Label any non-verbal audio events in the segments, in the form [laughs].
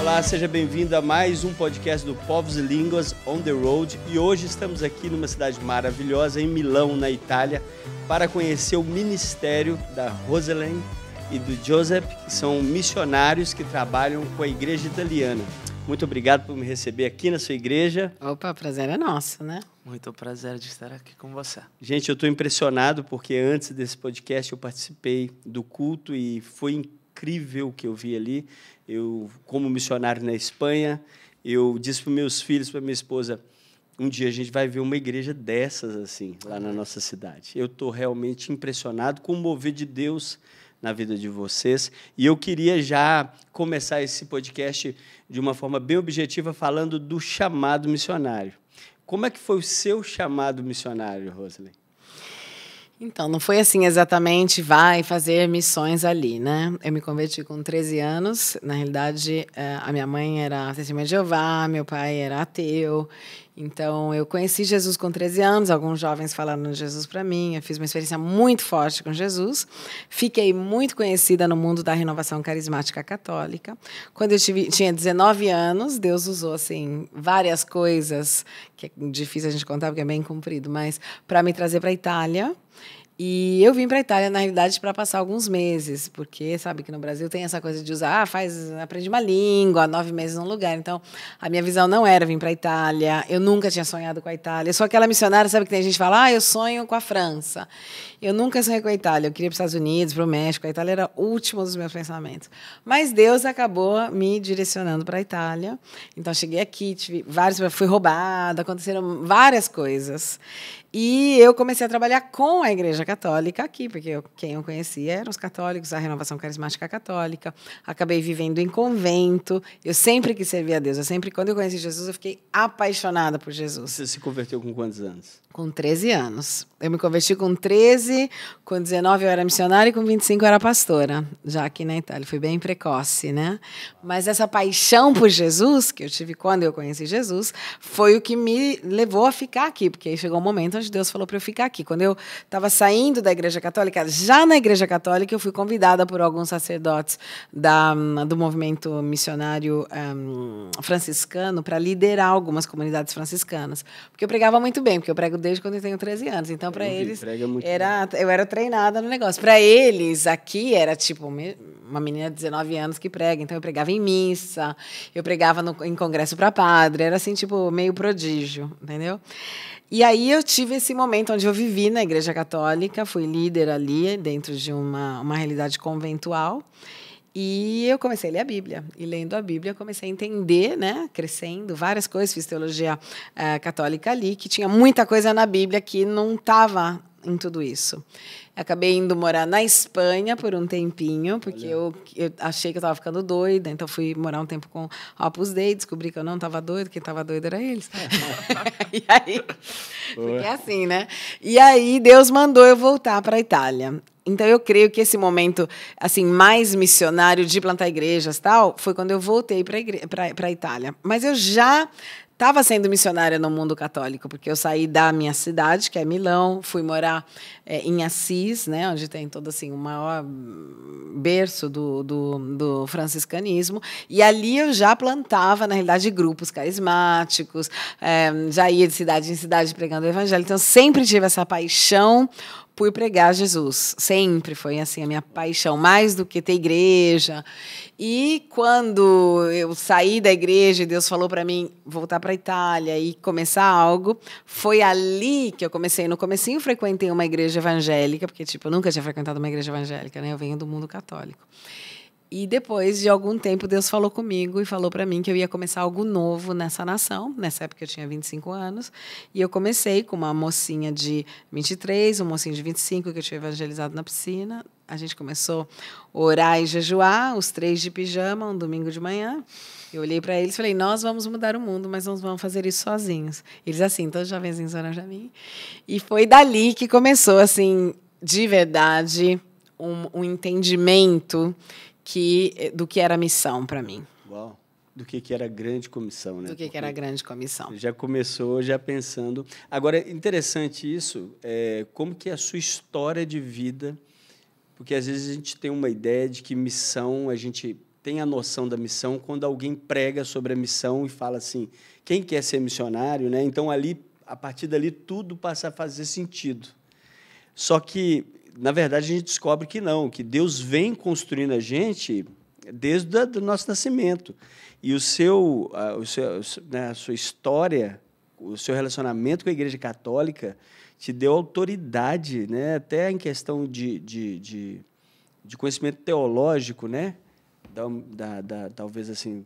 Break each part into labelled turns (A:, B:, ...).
A: Olá, seja bem-vindo a mais um podcast do Povos e Línguas on the Road e hoje estamos aqui numa cidade maravilhosa, em Milão, na Itália, para conhecer o ministério da Rosalind e do Joseph, que são missionários que trabalham com a igreja italiana. Muito obrigado por me receber aqui na sua igreja.
B: Opa, prazer é nosso, né?
C: Muito prazer de estar aqui
B: com você.
A: Gente, eu estou impressionado porque antes desse podcast eu participei do culto e foi incrível o que eu vi ali eu como missionário na Espanha, eu disse para meus filhos, para minha esposa, um dia a gente vai ver uma igreja dessas assim lá na nossa cidade. Eu estou realmente impressionado com o mover de Deus na vida de vocês. E eu queria já começar esse podcast de uma forma bem objetiva, falando do chamado missionário. Como é que foi o seu chamado missionário, Rosalind?
B: Então, não foi assim exatamente, vai fazer missões ali, né? Eu me converti com 13 anos. Na realidade, eh, a minha mãe era testemunha de Jeová, meu pai era ateu. Então, eu conheci Jesus com 13 anos. Alguns jovens falaram de Jesus para mim. Eu fiz uma experiência muito forte com Jesus. Fiquei muito conhecida no mundo da renovação carismática católica. Quando eu tive, tinha 19 anos, Deus usou assim várias coisas que é difícil a gente contar porque é bem comprido, mas para me trazer para a Itália e eu vim para a Itália, na realidade, para passar alguns meses, porque sabe que no Brasil tem essa coisa de usar, ah, faz, aprende uma língua, nove meses num lugar. Então, a minha visão não era vir para a Itália, eu nunca tinha sonhado com a Itália. Eu sou aquela missionária, sabe que tem gente que fala, ah, eu sonho com a França. Eu nunca sonhei com a Itália, eu queria para os Estados Unidos, para o México, a Itália era o último dos meus pensamentos. Mas Deus acabou me direcionando para a Itália. Então, cheguei aqui, tive vários, fui roubada, aconteceram várias coisas. E eu comecei a trabalhar com a Igreja Católica aqui, porque eu, quem eu conhecia eram os católicos, a Renovação Carismática Católica. Acabei vivendo em convento. Eu sempre quis servir a Deus. Eu sempre, quando eu conheci Jesus, eu fiquei apaixonada por Jesus. Você se converteu com quantos anos? Com 13 anos. Eu me converti com 13, com 19 eu era missionária e com 25 eu era pastora, já aqui na Itália. Fui bem precoce, né? Mas essa paixão por Jesus, que eu tive quando eu conheci Jesus, foi o que me levou a ficar aqui, porque aí chegou um momento onde Deus falou para eu ficar aqui. Quando eu estava saindo da Igreja Católica, já na Igreja Católica, eu fui convidada por alguns sacerdotes da, do movimento missionário um, ehm, franciscano para liderar algumas comunidades franciscanas. Porque eu pregava muito bem, porque eu prego desde quando eu tenho 13 anos. Então, para eles, era, eu era treinada no negócio. Para eles, aqui era tipo uma menina de 19 anos que prega. Então, eu pregava em missa, eu pregava no, em congresso para padre. Era assim, tipo, meio prodígio, entendeu? E aí eu tive esse momento onde eu vivi na Igreja Católica, fui líder ali, dentro de uma, uma realidade conventual. E eu comecei a ler a Bíblia. E lendo a Bíblia, comecei a entender, né? Crescendo, várias coisas. Fiz teologia uh, católica ali, que tinha muita coisa na Bíblia que não estava em tudo isso. Acabei indo morar na Espanha por um tempinho, porque eu, eu, achei que eu estava ficando doida, então fui morar um tempo com Opus Dei, descobri que eu não estava doida, quem estava doido era eles. [laughs] [laughs] e aí, é assim, né? E aí Deus mandou eu voltar para a Itália. Então eu creio que esse momento assim mais missionário de plantar igrejas tal foi quando eu voltei para para Itália. Mas eu já estava sendo missionária no mundo católico, porque eu saí da minha cidade, que é Milão, fui morar é, em Assis, né, onde tem todo assim, o maior berço do, do, do, franciscanismo, e ali eu já plantava, na realidade, grupos carismáticos, é, já ia de cidade em cidade pregando o evangelho, então sempre tive essa paixão por pregar Jesus. Sempre foi assim a minha paixão, mais do que ter igreja. E quando eu saí da igreja e Deus falou para mim voltar para a Itália e começar algo, foi ali que eu comecei. No comecinho frequentei uma igreja evangélica, porque tipo, eu nunca tinha frequentado uma igreja evangélica, né? Eu venho do mundo católico. E depois de algum tempo, Deus falou comigo e falou para mim que eu ia começar algo novo nessa nação. Nessa época eu tinha 25 anos. E eu comecei com uma mocinha de 23, um mocinho de 25 que eu tinha evangelizado na piscina. A gente começou a orar e jejuar, os três de pijama, um domingo de manhã. Eu olhei para eles e falei: Nós vamos mudar o mundo, mas nós vamos fazer isso sozinhos. Eles, assim, todos jovenzinhos oram já mim. E foi dali que começou, assim, de verdade, um, um entendimento que eh, do que era missão para mim. Uau
A: do que, que era grande comissão, né? Do que, que era grande comissão. Já começou já pensando. Agora, interessante isso, é, como que é a sua história de vida, porque às vezes a gente tem uma ideia de que missão, a gente tem a noção da missão quando alguém prega sobre a missão e fala assim, quem quer ser missionário, né? Então ali, a partir dali, tudo passa a fazer sentido. Só que na verdade, a gente descobre que não, que Deus vem construindo a gente desde o nosso nascimento. E o seu, a, o seu, né, a sua história, o seu relacionamento com a Igreja Católica te deu autoridade, né, até em questão de, de, de, de conhecimento teológico, né, da, da, da, talvez assim,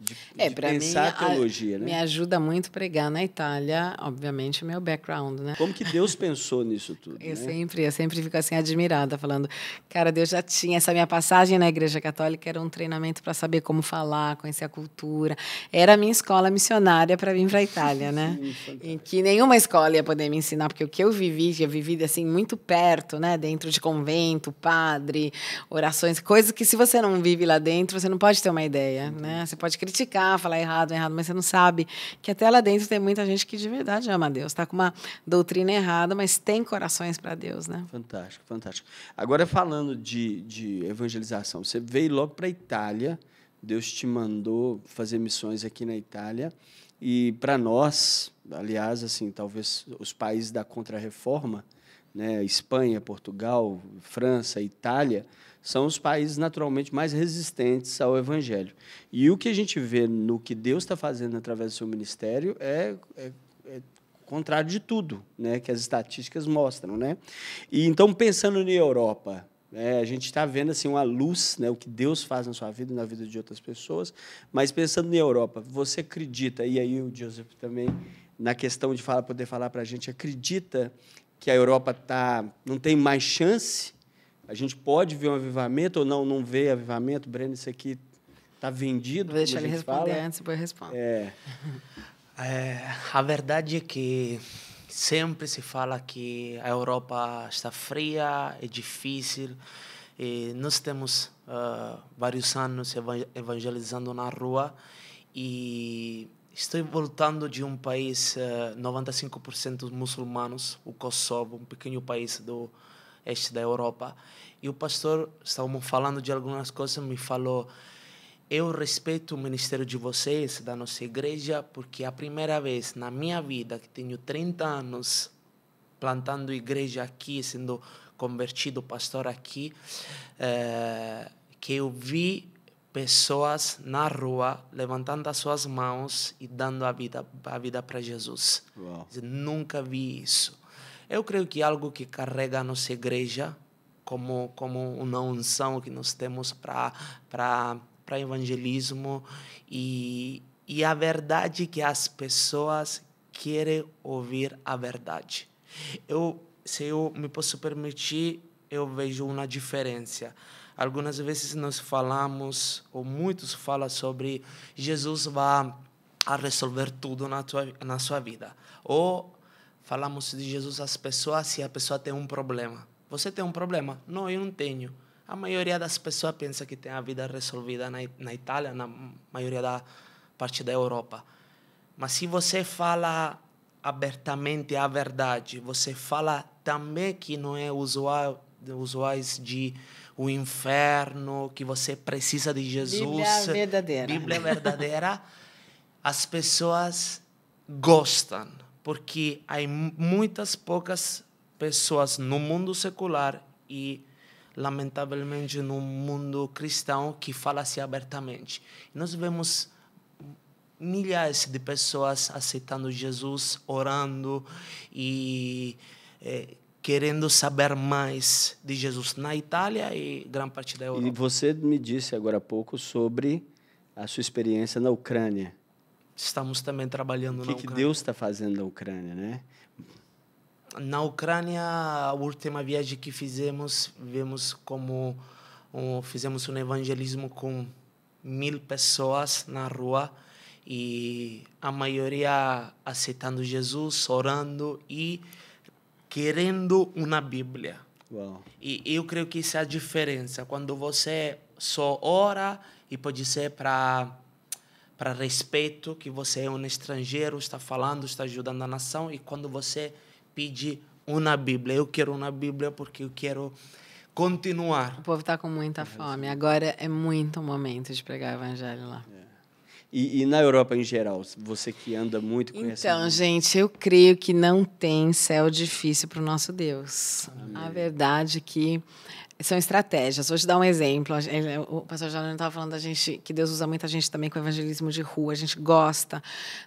A: de, é, de pensar mim, a teologia, a, né? Me ajuda
B: muito pregar na Itália, obviamente, o meu background, né? Como
A: que Deus pensou nisso tudo? Eu né? sempre,
B: eu sempre fico assim admirada, falando, cara, Deus já tinha essa minha passagem na Igreja Católica era um treinamento para saber como falar, conhecer a cultura. Era a minha escola missionária para vir para a Itália, né? [laughs] Sim, em que nenhuma escola ia poder me ensinar, porque o que eu vivi, eu vivi assim muito perto, né, dentro de convento, padre, orações, coisas que se você não vive lá dentro, você não pode ter uma ideia, né? Você pode criticar, falar errado, errado, mas você não sabe que até lá dentro tem muita gente que de verdade ama Deus, está com uma doutrina errada, mas tem corações para Deus, né? Fantástico, fantástico.
A: Agora falando de, de evangelização, você veio logo para a Itália, Deus te mandou fazer missões aqui na Itália e para nós, aliás, assim, talvez os países da contrarreforma, né, Espanha, Portugal, França, Itália são os países naturalmente mais resistentes ao evangelho. E o que a gente vê no que Deus está fazendo através do seu ministério é, é, é contrário de tudo, né, que as estatísticas mostram, né? E então pensando na Europa, é, a gente está vendo assim uma luz, né, o que Deus faz na sua vida e na vida de outras pessoas. Mas pensando na Europa, você acredita? E aí o Joseph também na questão de falar, poder falar para a gente, acredita que a Europa tá, não tem mais chance a gente pode ver um avivamento ou não, não vê avivamento? Breno, isso aqui está vendido?
B: Deixa ele responder fala. antes,
C: depois responde. É. [laughs] é, a verdade é que sempre se fala que a Europa está fria, é difícil. E nós temos uh, vários anos evangelizando na rua e estou voltando de um país uh, ah, 95% muçulmanos, o Kosovo, um pequeno país do este da Europa. E o pastor, estávamos falando de algumas coisas, me falou: Eu respeito o ministério de vocês, da nossa igreja, porque é a primeira vez na minha vida, que tenho 30 anos plantando igreja aqui, sendo convertido pastor aqui, é, que eu vi pessoas na rua levantando as suas mãos e dando a vida a vida para Jesus. Uau. Nunca vi isso. Eu creio que algo que carrega a nossa igreja como como uma unção que nós temos para para para evangelismo e e a verdade que as pessoas querem ouvir a verdade. Eu se eu me posso permitir, eu vejo uma diferença. Algumas vezes nós falamos, ou muitos falam sobre Jesus vai a resolver tudo na, tua, na sua vida. Ou falamos de Jesus às pessoas se a pessoa tem um problema. Você tem um problema? Não, eu não tenho. A maioria das pessoas pensa que tem a vida resolvida na, na Itália, na maioria da parte da Europa. Mas se você fala abertamente a verdade, você fala também que não é usual usuais de o inferno, que você precisa de Jesus. Bíblia verdadeira. Bíblia verdadeira. as pessoas gostam porque há muitas poucas pessoas no mundo secular e lamentavelmente no mundo cristão que fala assim abertamente. Nós vemos milhares de pessoas aceitando Jesus, orando e é, querendo saber mais de Jesus na Itália e grande parte da Europa. E
A: você me disse agora há pouco sobre a sua experiência na Ucrânia
C: estamos também trabalhando o que na Ucrânia. O que
A: Deus está fazendo na Ucrânia, né?
C: Na Ucrânia, a última viagem que fizemos, vimos como um, fizemos um evangelismo com mil pessoas na rua e a maioria aceitando Jesus, orando e querendo uma Bíblia. Uau. E eu creio que isso é a diferença. Quando você só ora e pode ser para para respeito que você é um estrangeiro, está falando, está ajudando a nação e quando você pede uma Bíblia, eu quero uma Bíblia porque eu quero
B: continuar. O povo está com muita uhum. fome. Agora é muito o momento de pregar o evangelho lá. É.
A: E, e, na Europa em geral, você que anda muito com Então,
B: gente, eu creio que não tem céu difícil para o nosso Deus. Amém. A verdade é que são estratégias. Vou te dar um exemplo. O pastor Jânio estava falando da gente, que Deus usa muita gente também com evangelismo de rua, a gente gosta.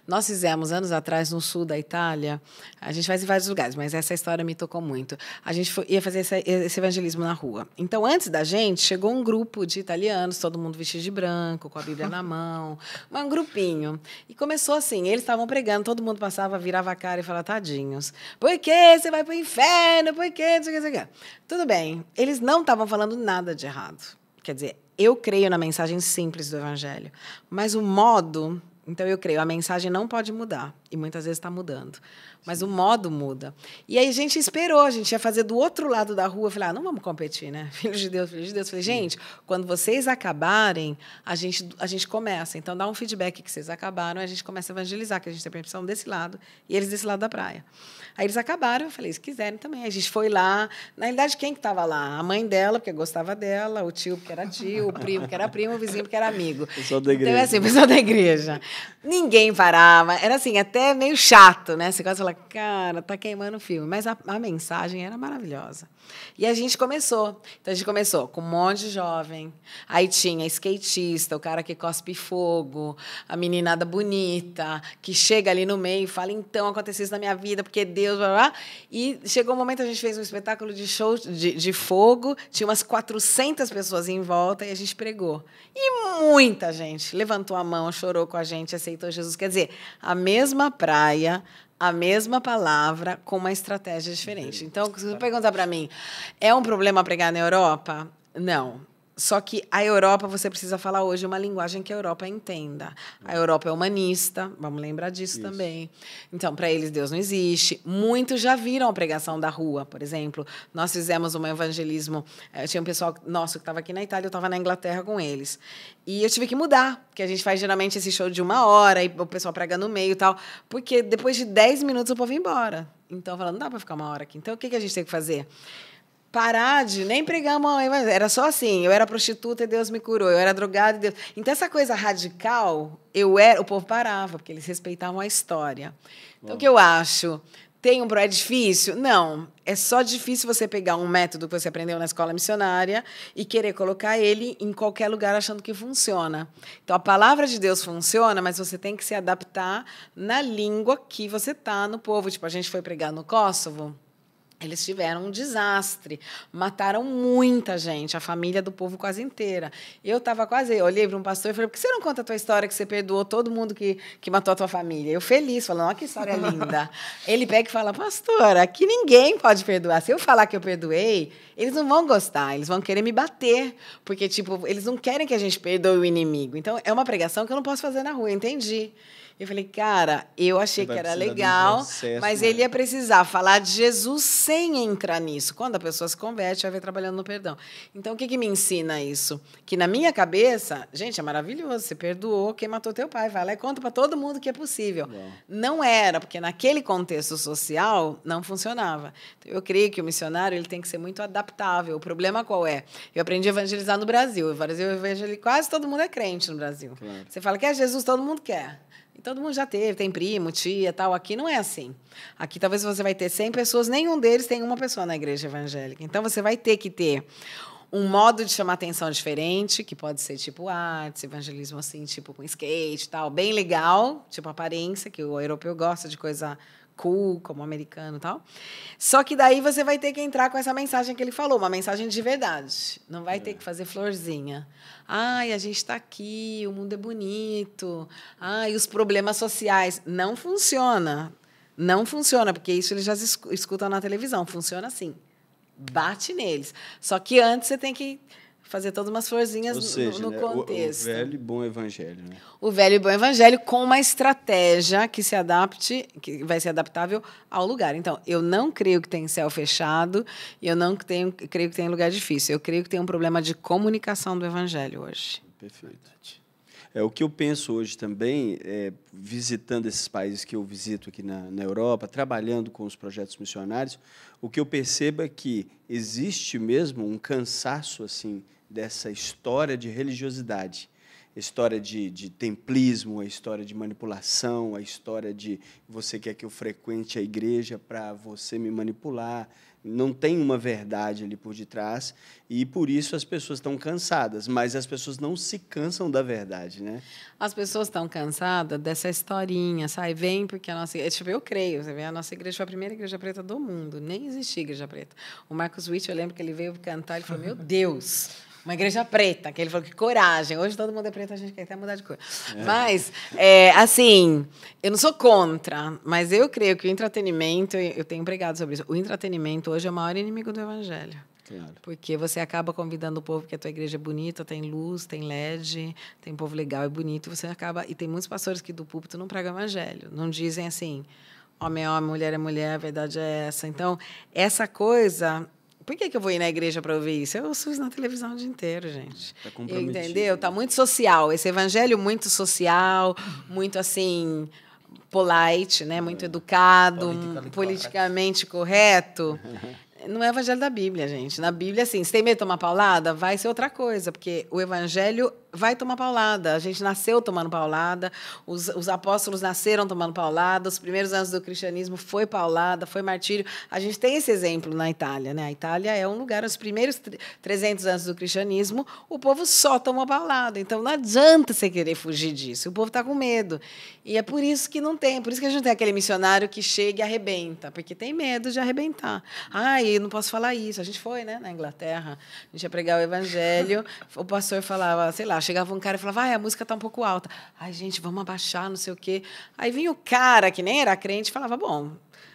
B: Nós fizemos anos atrás, no sul da Itália, a gente faz em vários lugares, mas essa história me tocou muito. A gente foi, ia fazer esse, esse, evangelismo na rua. Então, antes da gente, chegou um grupo de italianos, todo mundo vestido de branco, com a Bíblia na mão, [laughs] um grupinho. E começou assim: eles estavam pregando, todo mundo passava, virava a cara e falava, tadinhos, por que você vai para o inferno? Por que? Tudo bem. Eles não não estavam falando nada de errado. Quer dizer, eu creio na mensagem simples do Evangelho, mas o modo. Então, eu creio, a mensagem não pode mudar. E muitas vezes está mudando. Mas Sim. o modo muda. E aí a gente esperou, a gente ia fazer do outro lado da rua. Eu falei, ah, não vamos competir, né? [laughs] Filho de Deus, filho de Deus. Eu falei, gente, quando vocês acabarem, a gente, a gente começa. Então, dá um feedback que vocês acabaram, a gente começa a evangelizar, que a gente tem permissão desse lado e eles desse lado da praia. Aí eles acabaram, eu falei, se quiserem também. A gente foi lá. Na realidade, quem que estava lá? A mãe dela, porque gostava dela, o tio, porque era tio, o primo, que era primo, o vizinho, porque era amigo. Pessoal da igreja. Então, é assim, pessoal da igreja. Ninguém parava. Era assim, até meio chato, né? Você quase fala, cara, tá queimando o filme. Mas a, a mensagem era maravilhosa. E a gente começou. Então a gente começou com um monte de jovem. Aí tinha skatista, o cara que cospe fogo, a meninada bonita, que chega ali no meio e fala: então aconteceu isso na minha vida, porque Deus. Blá, blá. E chegou um momento, a gente fez um espetáculo de show de, de fogo, tinha umas 400 pessoas em volta e a gente pregou. E muita gente levantou a mão, chorou com a gente, aceitou Jesus. Quer dizer, a mesma praia, a mesma palavra com uma estratégia diferente. Então, se você perguntar para mim, é um problema pregar na Europa? Não. Só que a Europa, você precisa falar hoje uma linguagem que a Europa entenda. A hum. Europa é humanista, vamos lembrar disso Isso. também. Então, para eles, Deus não existe. Muitos já viram a pregação da rua, por exemplo. Nós fizemos um evangelismo. Eh, tinha um pessoal nosso que estava aqui na Itália, eu estava na Inglaterra com eles. E eu tive que mudar, porque a gente faz geralmente esse show de uma hora, e o pessoal prega no meio e tal. Porque depois de 10 minutos o povo ia embora. Então, falando, não dá para ficar uma hora aqui. Então, o que, que a gente tem que fazer? parar de nem pregar a mas era só assim, eu era prostituta e Deus me curou, eu era drogada e Deus. Então essa coisa radical, eu era, o povo parava, porque eles respeitavam a história. Então o que eu acho? Tem um é difícil? Não, é só difícil você pegar um método que você aprendeu na escola missionária e querer colocar ele em qualquer lugar achando que funciona. Então a palavra de Deus funciona, mas você tem que se adaptar na língua que você tá no povo. Tipo, a gente foi pregar no Kosovo, eles tiveram um desastre, mataram muita gente, a família do povo quase inteira. Eu estava quase, eu olhei para um pastor e falei: por que você não conta a tua história que você perdoou todo mundo que, que matou a tua família? Eu feliz, falando: olha que história linda. [laughs] Ele pega e fala: pastor, aqui ninguém pode perdoar. Se eu falar que eu perdoei, eles não vão gostar, eles vão querer me bater, porque, tipo, eles não querem que a gente perdoe o inimigo. Então, é uma pregação que eu não posso fazer na rua, entendi. Eu falei, cara, eu achei que era legal, processo, mas né? ele ia precisar falar de Jesus sem entrar nisso. Quando a pessoa se converte, vai ver trabalhando no perdão. Então, o que, que me ensina isso? Que na minha cabeça, gente, é maravilhoso, você perdoou quem matou teu pai, vai lá e conta para todo mundo que é possível. Bom. Não era, porque naquele contexto social não funcionava. Então, eu creio que o missionário ele tem que ser muito adaptável. O problema qual é? Eu aprendi a evangelizar no Brasil. No Brasil, eu vejo ele, quase todo mundo é crente no Brasil. Claro. Você fala que é Jesus, todo mundo quer. E todo mundo já teve, tem primo, tia, tal. Aqui não é assim. Aqui talvez você vai ter 100 pessoas, nenhum deles tem uma pessoa na igreja evangélica. Então você vai ter que ter um modo de chamar atenção diferente, que pode ser tipo artes, evangelismo assim, tipo com skate, tal, bem legal, tipo aparência, que o europeu gosta de coisa cool, como americano e tal. Só que daí você vai ter que entrar com essa mensagem que ele falou, uma mensagem de verdade. Não vai é. ter que fazer florzinha. Ai, a gente está aqui, o mundo é bonito. Ai, os problemas sociais. Não funciona. Não funciona, porque isso eles já escutam na televisão. Funciona assim. Bate neles. Só que antes você tem que fazer todas umas florzinhas Ou seja, no, no né, contexto. O, o, velho
A: e bom evangelho, né?
B: O velho e bom evangelho com uma estratégia que se adapte, que vai ser adaptável ao lugar. Então, eu não creio que tem céu fechado, eu não tenho, creio que tem lugar difícil. Eu creio que tem um problema de comunicação do evangelho hoje.
A: Perfeito. É, o que eu penso hoje também, é, visitando esses países que eu visito aqui na, na Europa, trabalhando com os projetos missionários, o que eu percebo é que existe mesmo um cansaço assim dessa história de religiosidade história de, de, templismo, a história de manipulação, a história de você quer que eu frequente a igreja para você me manipular, não tem uma verdade ali por detrás e por isso as pessoas estão cansadas, mas as pessoas não se cansam da verdade, né?
B: As pessoas estão cansadas dessa historinha, sai vem porque a nossa, tipo, eu creio, você vê, a nossa igreja foi a primeira igreja preta do mundo, nem existia igreja preta. O Marcos Witt, eu lembro que ele veio cantar, ele falou: "Meu Deus, uma igreja preta, que ele falou que coragem. Hoje todo mundo é preto, a gente quer até mudar de cor. É. Mas, é, assim, eu não sou contra, mas eu creio que o entretenimento, eu tenho pregado sobre isso, o entretenimento hoje é o maior inimigo do evangelho. Claro. Porque você acaba convidando o povo que a tua igreja é bonita, tem luz, tem LED, tem povo legal e bonito, você acaba e tem muitos pastores que do púlpito não pregam evangelho, não dizem assim, homem é homem, mulher é mulher, a verdade é essa. Então, essa coisa por que, que eu vou ir na igreja para ouvir isso? Eu ouço isso na televisão o dia inteiro, gente. Tá comprometido. Entendeu? Tá muito social. Esse evangelho muito social, muito assim polite, né? Muito é. educado, politicamente, correto. [laughs] Não é o evangelho da Bíblia, gente. Na Bíblia, assim, se tem medo de tomar paulada, vai ser outra coisa, porque o evangelho vai tomar paulada. A gente nasceu tomando paulada, os, os, apóstolos nasceram tomando paulada, os primeiros anos do cristianismo foi paulada, foi martírio. A gente tem esse exemplo na Itália. Né? A Itália é um lugar, os primeiros 300 anos do cristianismo, o povo só tomou paulada. Então, não adianta você querer fugir disso. O povo está com medo. E é por isso que não tem. Por isso que a gente não tem aquele missionário que chega e arrebenta, porque tem medo de arrebentar. Ah, eu não posso falar isso. A gente foi né, na Inglaterra, a gente ia pregar o evangelho, o pastor falava, sei lá, chegava um cara e falava, ai, a música tá um pouco alta. Ai, gente, vamos abaixar, não sei o quê. Aí vinha o cara, que nem era crente, e falava, bom,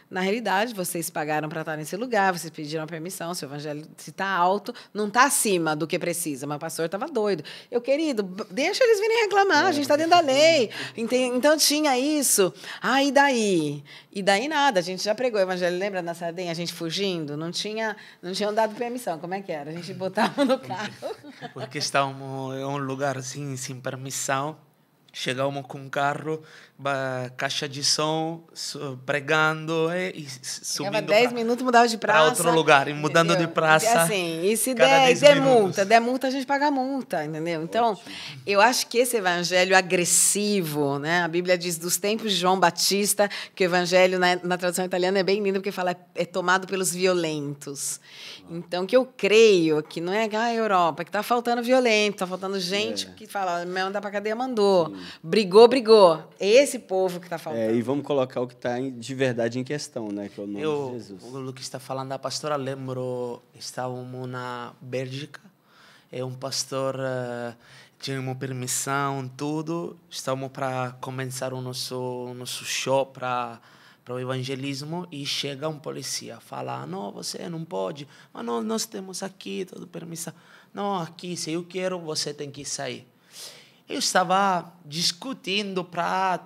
B: na realidade, vocês pagaram para estar nesse lugar, vocês pediram permissão, seu evangelho se está alto, não está acima do que precisa. Mas o pastor estava doido. Eu, querido, deixa eles virem reclamar, a gente está dentro da lei. Então tinha isso. Ah, e daí? E daí nada, a gente já pregou o evangelho, lembra na Sardenha, a gente fugindo? Não tinha, não tinham dado permissão, como é que era? A gente botava no carro.
C: [laughs] Porque está um, um lugar assim, sem permissão chegar uma com um carro, caixa de som, pregando e, e subindo. Chegava 10
B: minutos, mudava de praça. Para outro lugar,
C: e mudando entendeu? de praça. Assim,
B: e se der, der multa, der multa, a gente paga multa, entendeu? Então, Ótimo. eu acho que esse evangelho agressivo, né? A Bíblia diz dos tempos de João Batista, que o evangelho na, na tradução italiana é bem lindo, porque fala é, é tomado pelos violentos. Então, que eu creio é que não é a ah, Europa, que está faltando violento, está faltando gente é. que fala, manda para cadeia, mandou. Sim. Brigou, brigou. Esse povo que tá faltando.
A: É, e vamos colocar o que está de verdade em questão, né? Que é o nome Eu,
C: de Jesus. O Lucas está falando da pastora. Lembrou, estávamos na Bélgica. É um pastor... Eh, tinha tínhamos permissão, tudo. Estávamos para começar o nosso, nosso show para para o evangelismo e chega um polícia fala: não você não pode mas nós, nós temos aqui toda permissão não aqui se eu quero você tem que sair eu estava discutindo para,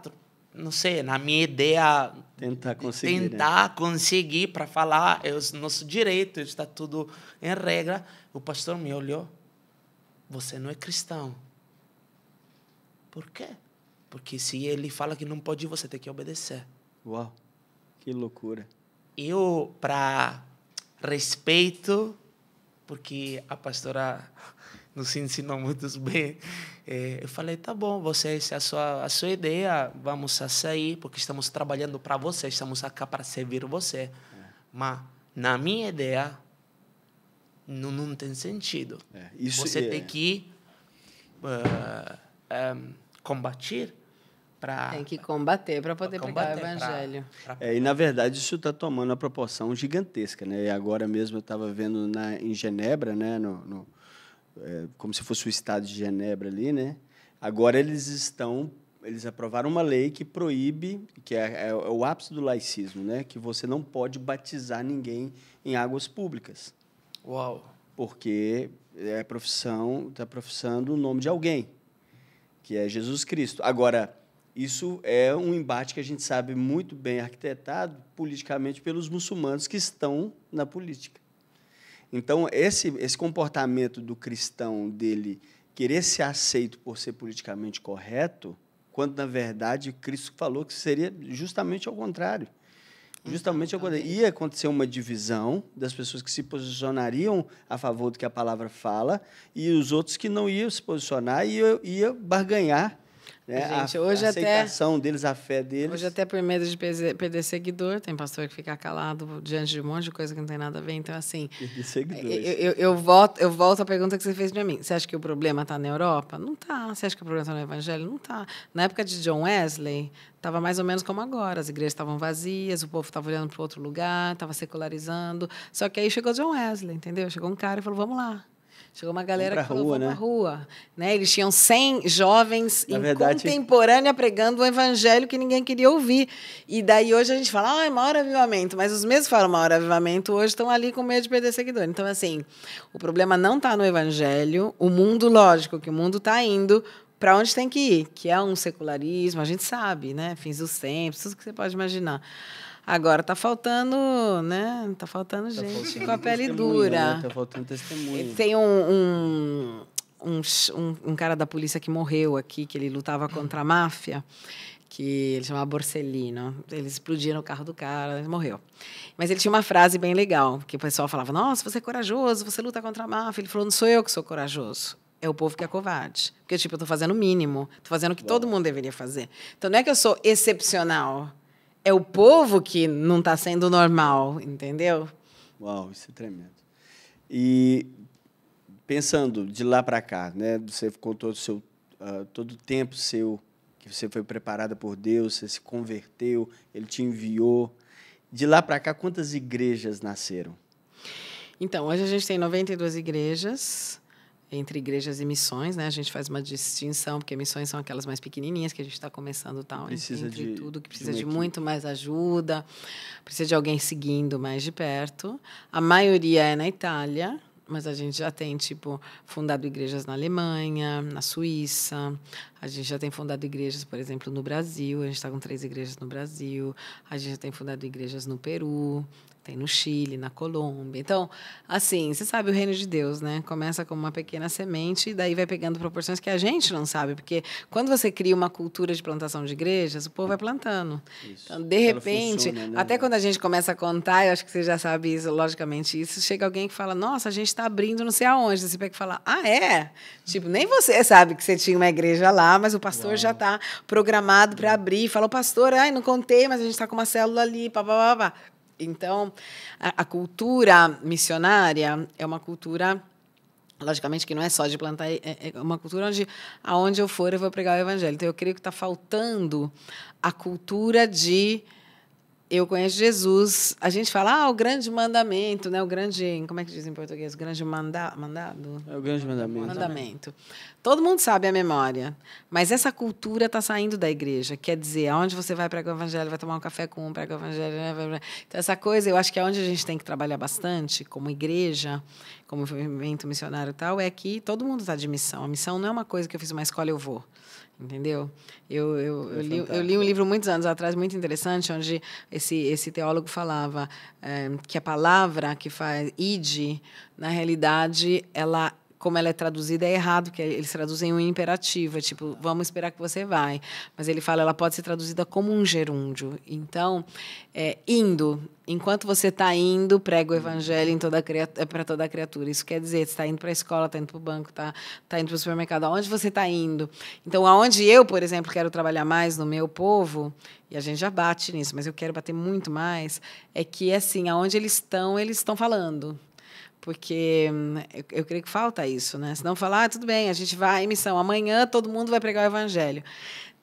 C: não sei, na minha ideia tentar conseguir, né? tentar né? conseguir para falar é o nosso direito está tudo em regra. O pastor me olhou: "Você não é cristão". Por quê? Porque se ele fala que não pode, você tem que obedecer.
A: Uau. Que loucura.
C: Eu para respeito porque a pastora não se ensinou muito [laughs] bem. É, eu falei, tá bom, é a sua, a sua ideia, vamos sair, porque estamos trabalhando para você, estamos aqui para servir você. É. Mas, na minha ideia, não, não tem sentido. É. Isso você é. tem que uh, eh, um, eh, combater
B: Pra, tem que combater para poder combater, pregar o evangelho.
C: Pra,
A: pra... É, e na verdade isso está tomando uma proporção gigantesca, né? E agora mesmo eu estava vendo na em Genebra, né, no, no é, como se fosse o Estado de Genebra ali, né? Agora eles estão, eles aprovaram uma lei que proíbe, que é, é, é o ápice do laicismo, né? Que você não pode batizar ninguém em águas públicas. Uau! Porque é profissão, está professando o nome de alguém, que é Jesus Cristo. Agora, isso é um embate que a gente sabe muito bem arquitetado politicamente pelos muçulmanos que estão na política. Então, esse, esse comportamento do cristão dele querer ser aceito por ser politicamente correto, quando na verdade Cristo falou que seria justamente ao contrário. Justamente ia acontecer uma divisão das pessoas que se posicionariam a favor do que a palavra fala e os outros que não iam se posicionar e ia, ia barganhar né? Gente, a, hoje a aceitação até, deles, a fé deles. Hoje, até
B: por medo de perder seguidor, tem pastor que fica calado diante de um monte de coisa que não tem nada a ver. Então, assim. Perder seguidores. É, eu, eu, eu, volto, eu volto à pergunta que você fez para mim. Você acha que o problema está na Europa? Não está. Você acha que o problema está no Evangelho? Não está. Na época de John Wesley, Estava mais ou menos como agora. As igrejas estavam vazias, o povo estava olhando para outro lugar, estava secularizando. Só que aí chegou John Wesley, entendeu? Chegou um cara e falou: vamos lá. Chegou uma galera pra que falou, rua, né? pra rua. Né? Eles tinham 100 jovens Na em verdade... contemporânea pregando um evangelho que ninguém queria ouvir. E daí hoje a gente fala, ah, é maior avivamento. Mas os mesmos que falam maior avivamento hoje estão ali com medo de perder seguidor. Então, assim, o problema não está no evangelho. O mundo, lógico, que o mundo está indo para onde tem que ir, que é um secularismo, a gente sabe, né? Fins dos tempos, tudo que você pode imaginar. Agora tá faltando, né? Tá faltando tá gente faltando com a pele dura. Né? Tá faltando testemunho. Tem um, um, um, um cara da polícia que morreu aqui, que ele lutava contra a máfia que ele chamava Borsellino. Eles explodia no carro do cara, ele morreu. Mas ele tinha uma frase bem legal, que o pessoal falava: Nossa, você é corajoso, você luta contra a máfia. Ele falou: Não sou eu que sou corajoso. É o povo que é covarde. Porque, tipo, eu estou fazendo o mínimo, estou fazendo o que todo mundo deveria fazer. Então, não é que eu sou excepcional é o povo que não está sendo normal, entendeu?
A: Uau, isso é tremendo. E pensando de lá para cá, né? Você contou seu, uh, todo o tempo seu que você foi preparada por Deus, você se converteu, Ele te enviou. De lá para cá, quantas igrejas nasceram?
B: Então, hoje a gente tem 92 igrejas entre igrejas e missões, né? A gente faz uma distinção, porque missões são aquelas mais pequenininhas que a gente está começando tal, precisa entre de, tudo, que precisa de, de muito mais ajuda, precisa de alguém seguindo mais de perto. A maioria é na Itália, mas a gente já tem tipo fundado igrejas na Alemanha, na Suíça, a gente já tem fundado igrejas, por exemplo, no Brasil, a gente está com três igrejas no Brasil, a gente já tem fundado igrejas no Peru, tem no Chile, na Colômbia. Então, assim, você sabe o reino de Deus, né? Começa como uma pequena semente e daí vai pegando proporções que a gente não sabe. Porque quando você cria uma cultura de plantação de igrejas, o povo vai plantando. Isso. Então, de repente, funciona, né? até quando a gente começa a contar, eu acho que você já sabe isso, logicamente isso, chega alguém que fala, nossa, a gente está abrindo não sei aonde. Você pega e fala, ah, é? Tipo, nem você sabe que você tinha uma igreja lá, mas o pastor Uau. já está programado para é. abrir. Fala, o pastor, ai, não contei, mas a gente está com uma célula ali, papapá. Então, a, a cultura missionária é uma cultura logicamente que não é só de plantar é, é, é uma cultura onde aonde eu for eu vou pregar o evangelho então eu creio que está faltando a cultura de eu conheço Jesus. A gente fala, ah, o grande mandamento, né? O grande, como é que diz em português? O grande manda, mandado? É o grande mandamento. Mandamento. Todo mundo sabe a memória, mas essa cultura está saindo da igreja. Quer dizer, aonde você vai pregar o evangelho, vai tomar um café com um, prega o evangelho. Né, então, essa coisa, eu acho que é onde a gente tem que trabalhar bastante, como igreja, como movimento missionário e tal, é que todo mundo está de missão. A missão não é uma coisa que eu fiz uma escola e eu vou. Entendeu? Eu, eu, é eu, li, eu, li, um livro muitos anos atrás, muito interessante, onde esse, esse teólogo falava é, que a palavra que faz id, na realidade, ela como ela é traduzida é errado, que eles traduzem um imperativo, é tipo, vamos esperar que você vai. Mas ele fala, ela pode ser traduzida como um gerúndio. Então, é, indo, enquanto você está indo, prega o evangelho é, para toda a criatura. Isso quer dizer, você está indo para a escola, está indo para o banco, está tá indo para tá o tá, tá supermercado, aonde você está indo. Então, aonde eu, por exemplo, quero trabalhar mais no meu povo, e a gente já bate nisso, mas eu quero bater muito mais, é que, assim, aonde eles estão, eles estão falando. Porque eu, hum, eu creio que falta isso, né? não falar, ah, tudo bem, a gente vai à missão, amanhã todo mundo vai pregar o evangelho.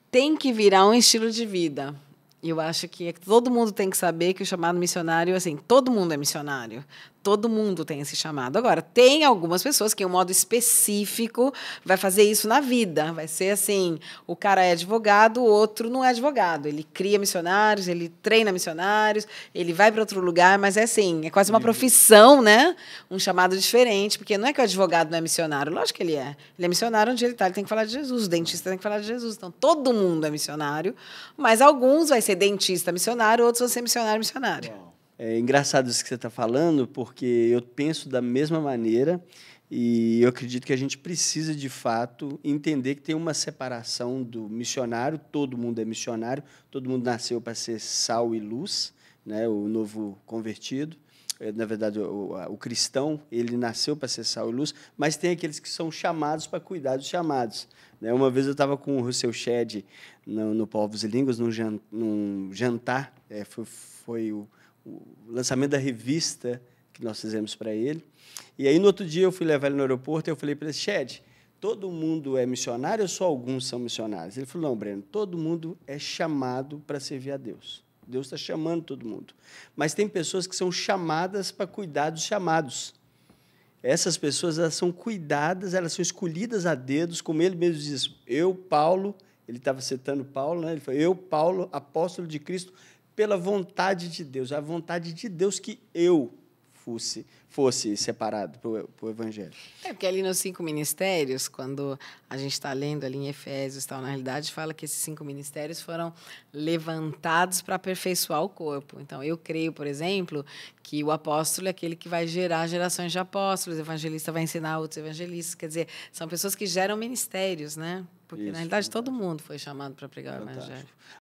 B: Tem que virar um estilo de vida. Eu acho que é todo mundo tem que saber que o chamado missionário, assim, todo mundo é missionário. Todo mundo tem esse chamado. Agora, tem algumas pessoas que, em um modo específico, vai fazer isso na vida. Vai ser assim: o cara é advogado, o outro não é advogado. Ele cria missionários, ele treina missionários, ele vai para outro lugar, mas é assim: é quase uma profissão, né? Um chamado diferente, porque não é que o advogado não é missionário. Lógico que ele é. Ele é missionário onde ele está, ele tem que falar de Jesus. O dentista tem que falar de Jesus. Então, todo mundo é missionário, mas alguns vai ser dentista missionário, outros vão ser missionário missionário.
A: É engraçado isso que você está falando, porque eu penso da mesma maneira e eu acredito que a gente precisa, de fato, entender que tem uma separação do missionário, todo mundo é missionário, todo mundo nasceu para ser sal e luz, né, o novo convertido. É, na verdade, o, o cristão, ele nasceu para ser sal e luz, mas tem aqueles que são chamados para cuidar dos chamados. Né? Uma vez eu estava com o Russell Shedd no, no Povos e Línguas, num, jantar, é, foi, foi o o lançamento da revista que nós fizemos para ele. E aí, no outro dia, eu fui levar ele no aeroporto e eu falei para ele, Chad, assim, todo mundo é missionário ou só alguns são missionários? Ele falou, não, Breno, todo mundo é chamado para servir a Deus. Deus está chamando todo mundo. Mas tem pessoas que são chamadas para cuidar dos chamados. Essas pessoas elas são cuidadas, elas são escolhidas a dedos, como ele mesmo diz, eu, Paulo, ele estava citando Paulo, né? ele falou, eu, Paulo, apóstolo de Cristo, pela vontade de Deus, a vontade de Deus que eu fosse, fosse separado para o Evangelho.
B: É porque ali nos cinco ministérios, quando a gente está lendo ali em Efésios, tal, na realidade fala que esses cinco ministérios foram levantados para aperfeiçoar o corpo. Então, eu creio, por exemplo, que o apóstolo é aquele que vai gerar gerações de apóstolos, o evangelista vai ensinar outros evangelistas, quer dizer, são pessoas que geram ministérios, né? Porque, Isso, na realidade, fantástico. todo mundo foi chamado para pregar fantástico. o Evangelho.